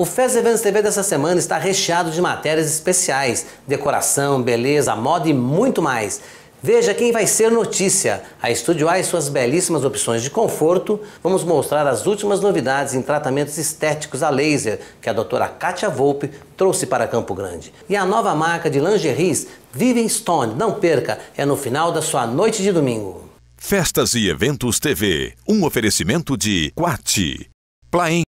O Fest Eventos TV dessa semana está recheado de matérias especiais, decoração, beleza, moda e muito mais. Veja quem vai ser notícia. A Estúdio A e suas belíssimas opções de conforto. Vamos mostrar as últimas novidades em tratamentos estéticos a laser que a doutora Katia Volpe trouxe para Campo Grande. E a nova marca de lingeries, Vivian Stone. Não perca, é no final da sua noite de domingo. Festas e Eventos TV, um oferecimento de Quati, Plain